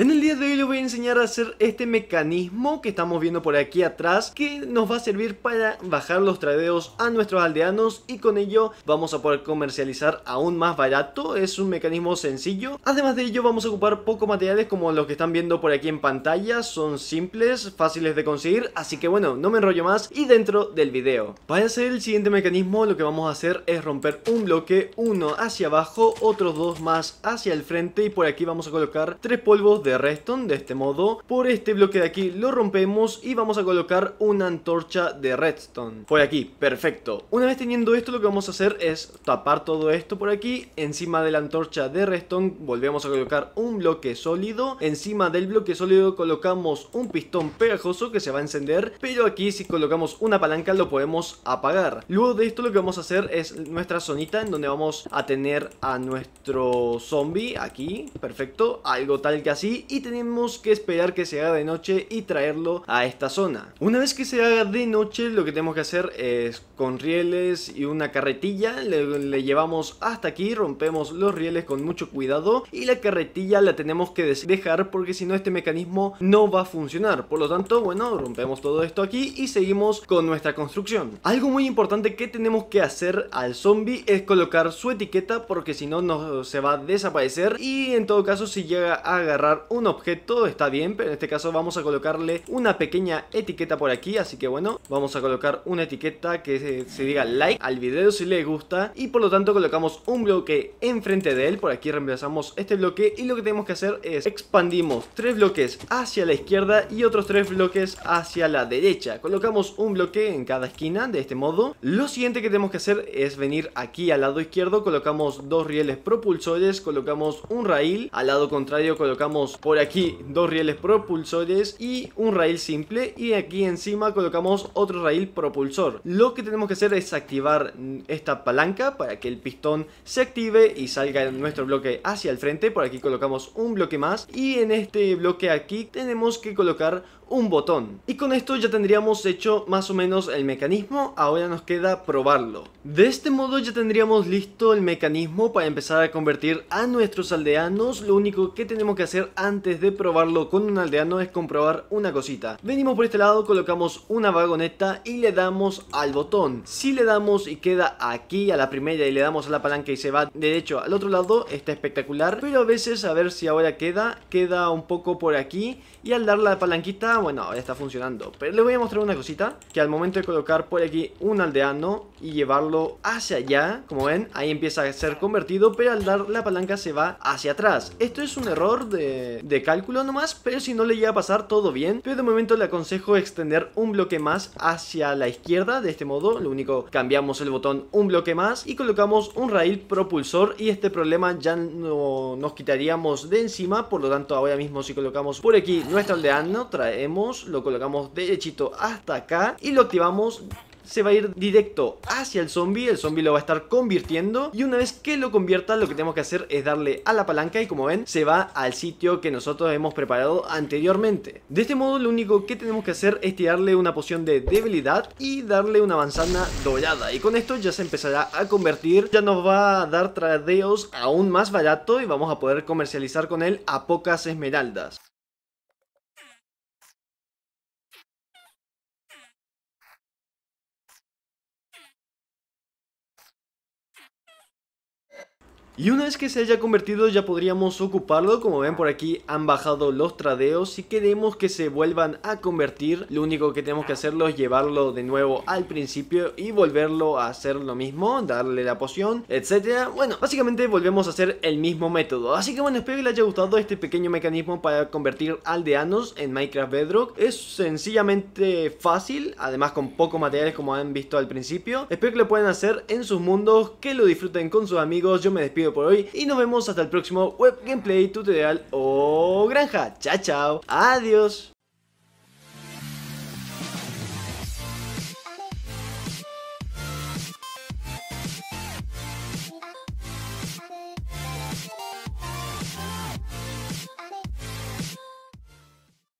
En el día de hoy les voy a enseñar a hacer este mecanismo que estamos viendo por aquí atrás que nos va a servir para bajar los tradeos a nuestros aldeanos y con ello vamos a poder comercializar aún más barato, es un mecanismo sencillo. Además de ello vamos a ocupar pocos materiales como los que están viendo por aquí en pantalla, son simples, fáciles de conseguir, así que bueno, no me enrollo más y dentro del video. Para hacer el siguiente mecanismo lo que vamos a hacer es romper un bloque, uno hacia abajo, otros dos más hacia el frente y por aquí vamos a colocar tres polvos de de redstone de este modo. Por este bloque de aquí lo rompemos y vamos a colocar una antorcha de redstone. Por aquí, perfecto. Una vez teniendo esto lo que vamos a hacer es tapar todo esto por aquí. Encima de la antorcha de redstone volvemos a colocar un bloque sólido. Encima del bloque sólido colocamos un pistón pegajoso que se va a encender. Pero aquí si colocamos una palanca lo podemos apagar. Luego de esto lo que vamos a hacer es nuestra zonita en donde vamos a tener a nuestro zombie aquí. Perfecto, algo tal que así y tenemos que esperar que se haga de noche y traerlo a esta zona. Una vez que se haga de noche lo que tenemos que hacer es con rieles y una carretilla le, le llevamos hasta aquí, rompemos los rieles con mucho cuidado y la carretilla la tenemos que dejar porque si no este mecanismo no va a funcionar. Por lo tanto, bueno, rompemos todo esto aquí y seguimos con nuestra construcción. Algo muy importante que tenemos que hacer al zombie es colocar su etiqueta porque si no, no se va a desaparecer y en todo caso si llega a agarrar un objeto, está bien, pero en este caso vamos a colocarle una pequeña etiqueta por aquí, así que bueno, vamos a colocar una etiqueta que se, diga like al video si le gusta y por lo tanto colocamos un bloque enfrente de él, por aquí reemplazamos este bloque y lo que tenemos que hacer es expandimos tres bloques hacia la izquierda y otros tres bloques hacia la derecha, colocamos un bloque en cada esquina de este modo, lo siguiente que tenemos que hacer es venir aquí al lado izquierdo, colocamos dos rieles propulsores, colocamos un raíl, al lado contrario colocamos por aquí dos rieles propulsores y un rail simple y aquí encima colocamos otro rail propulsor. Lo que tenemos que hacer es activar esta palanca para que el pistón se active y salga nuestro bloque hacia el frente. Por aquí colocamos un bloque más y en este bloque aquí tenemos que colocar un botón. Y con esto ya tendríamos hecho más o menos el mecanismo, ahora nos queda probarlo. De este modo ya tendríamos listo el mecanismo para empezar a convertir a nuestros aldeanos, lo único que tenemos que hacer antes de probarlo con un aldeano es comprobar una cosita. Venimos por este lado, colocamos una vagoneta y le damos al botón. Si le damos y queda aquí a la primera y le damos a la palanca y se va derecho al otro lado, está espectacular. Pero a veces, a ver si ahora queda, queda un poco por aquí. Y al dar la palanquita, bueno, ahora está funcionando. Pero les voy a mostrar una cosita, que al momento de colocar por aquí un aldeano y llevarlo hacia allá, como ven, ahí empieza a ser convertido, pero al dar la palanca se va hacia atrás. Esto es un error de de, cálculo nomás, pero si no le llega a pasar todo bien. Pero de momento le aconsejo extender un bloque más hacia la izquierda, de este modo, lo único cambiamos el botón un bloque más y colocamos un rail propulsor y este problema ya no nos quitaríamos de encima, por lo tanto ahora mismo si colocamos por aquí nuestro aldeano, traemos, lo colocamos derechito hasta acá y lo activamos se va a ir directo hacia el zombie, el zombie lo va a estar convirtiendo y una vez que lo convierta lo que tenemos que hacer es darle a la palanca y como ven se va al sitio que nosotros hemos preparado anteriormente. De este modo lo único que tenemos que hacer es tirarle una poción de debilidad y darle una manzana dorada y con esto ya se empezará a convertir, ya nos va a dar tradeos aún más barato y vamos a poder comercializar con él a pocas esmeraldas. Y una vez que se haya convertido ya podríamos ocuparlo, como ven por aquí han bajado los tradeos, si queremos que se vuelvan a convertir, lo único que tenemos que hacerlo es llevarlo de nuevo al principio y volverlo a hacer lo mismo, darle la poción, etcétera. Bueno, básicamente volvemos a hacer el mismo método, así que bueno, espero que les haya gustado este pequeño mecanismo para convertir aldeanos en Minecraft Bedrock, es sencillamente fácil, además con pocos materiales como han visto al principio, espero que lo puedan hacer en sus mundos, que lo disfruten con sus amigos, yo me despido por hoy y nos vemos hasta el próximo web gameplay, tutorial o granja. Chao, chao. Adiós.